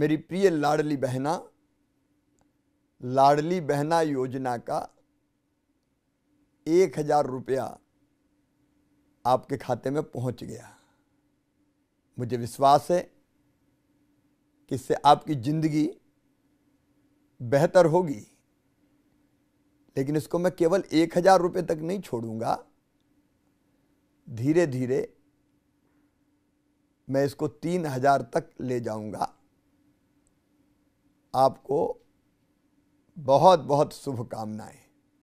मेरी प्रिय लाडली बहना लाडली बहना योजना का एक हज़ार रुपया आपके खाते में पहुंच गया मुझे विश्वास है कि इससे आपकी ज़िंदगी बेहतर होगी लेकिन इसको मैं केवल एक हज़ार रुपये तक नहीं छोड़ूंगा धीरे धीरे मैं इसको तीन हज़ार तक ले जाऊंगा आपको बहुत बहुत शुभकामनाएं